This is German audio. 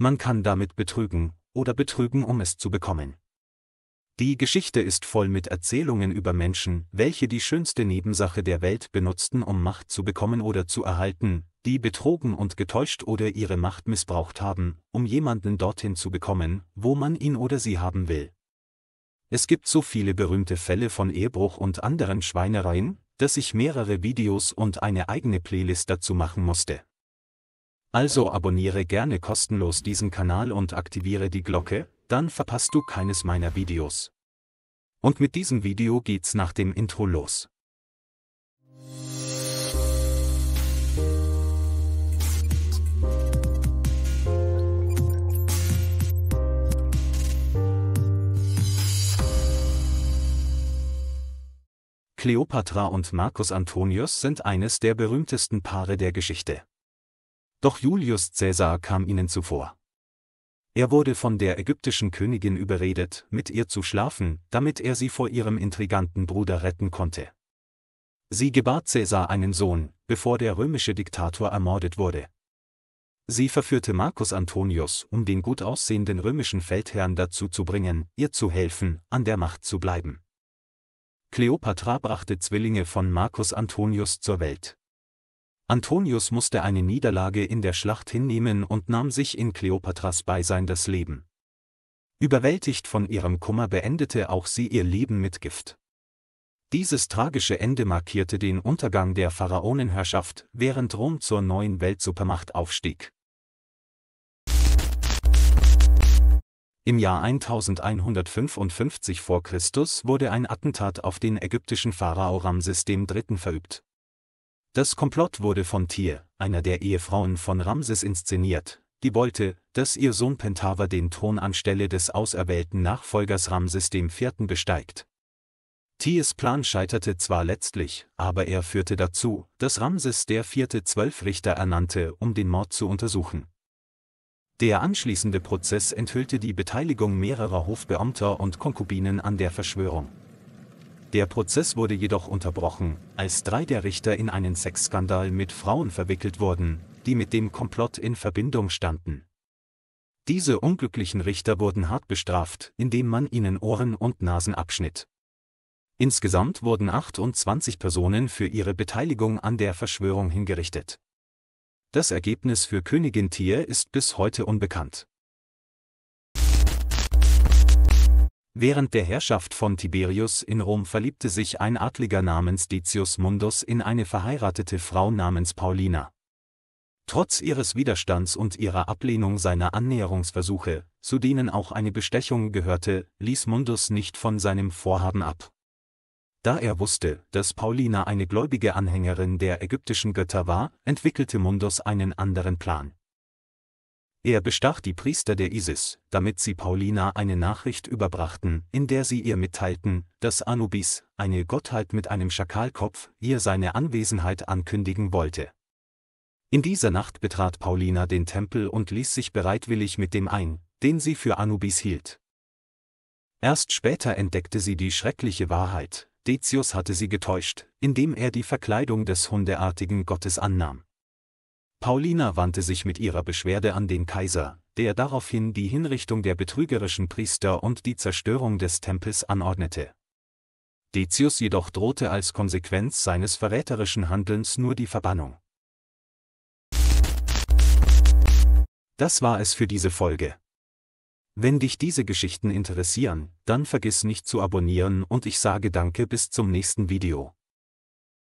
Man kann damit betrügen, oder betrügen, um es zu bekommen. Die Geschichte ist voll mit Erzählungen über Menschen, welche die schönste Nebensache der Welt benutzten, um Macht zu bekommen oder zu erhalten, die betrogen und getäuscht oder ihre Macht missbraucht haben, um jemanden dorthin zu bekommen, wo man ihn oder sie haben will. Es gibt so viele berühmte Fälle von Ehebruch und anderen Schweinereien, dass ich mehrere Videos und eine eigene Playlist dazu machen musste. Also abonniere gerne kostenlos diesen Kanal und aktiviere die Glocke, dann verpasst du keines meiner Videos. Und mit diesem Video geht's nach dem Intro los. Kleopatra und Marcus Antonius sind eines der berühmtesten Paare der Geschichte. Doch Julius Cäsar kam ihnen zuvor. Er wurde von der ägyptischen Königin überredet, mit ihr zu schlafen, damit er sie vor ihrem intriganten Bruder retten konnte. Sie gebar Cäsar einen Sohn, bevor der römische Diktator ermordet wurde. Sie verführte Marcus Antonius, um den gut aussehenden römischen Feldherrn dazu zu bringen, ihr zu helfen, an der Macht zu bleiben. Kleopatra brachte Zwillinge von Marcus Antonius zur Welt. Antonius musste eine Niederlage in der Schlacht hinnehmen und nahm sich in Kleopatras Beisein das Leben. Überwältigt von ihrem Kummer beendete auch sie ihr Leben mit Gift. Dieses tragische Ende markierte den Untergang der Pharaonenherrschaft, während Rom zur neuen Weltsupermacht aufstieg. Im Jahr 1155 v. Chr. wurde ein Attentat auf den ägyptischen Pharao Ramses III. verübt das Komplott wurde von Tyr, einer der Ehefrauen von Ramses inszeniert, die wollte, dass ihr Sohn Pentava den Thron anstelle des auserwählten Nachfolgers Ramses IV. besteigt. Thies Plan scheiterte zwar letztlich, aber er führte dazu, dass Ramses IV. zwölf Richter ernannte, um den Mord zu untersuchen. Der anschließende Prozess enthüllte die Beteiligung mehrerer Hofbeamter und Konkubinen an der Verschwörung. Der Prozess wurde jedoch unterbrochen, als drei der Richter in einen Sexskandal mit Frauen verwickelt wurden, die mit dem Komplott in Verbindung standen. Diese unglücklichen Richter wurden hart bestraft, indem man ihnen Ohren und Nasen abschnitt. Insgesamt wurden 28 Personen für ihre Beteiligung an der Verschwörung hingerichtet. Das Ergebnis für Königin Tier ist bis heute unbekannt. Während der Herrschaft von Tiberius in Rom verliebte sich ein Adliger namens Decius Mundus in eine verheiratete Frau namens Paulina. Trotz ihres Widerstands und ihrer Ablehnung seiner Annäherungsversuche, zu denen auch eine Bestechung gehörte, ließ Mundus nicht von seinem Vorhaben ab. Da er wusste, dass Paulina eine gläubige Anhängerin der ägyptischen Götter war, entwickelte Mundus einen anderen Plan. Er bestach die Priester der Isis, damit sie Paulina eine Nachricht überbrachten, in der sie ihr mitteilten, dass Anubis, eine Gottheit mit einem Schakalkopf, ihr seine Anwesenheit ankündigen wollte. In dieser Nacht betrat Paulina den Tempel und ließ sich bereitwillig mit dem ein, den sie für Anubis hielt. Erst später entdeckte sie die schreckliche Wahrheit, Decius hatte sie getäuscht, indem er die Verkleidung des hundeartigen Gottes annahm. Paulina wandte sich mit ihrer Beschwerde an den Kaiser, der daraufhin die Hinrichtung der betrügerischen Priester und die Zerstörung des Tempels anordnete. Decius jedoch drohte als Konsequenz seines verräterischen Handelns nur die Verbannung. Das war es für diese Folge. Wenn dich diese Geschichten interessieren, dann vergiss nicht zu abonnieren und ich sage danke bis zum nächsten Video.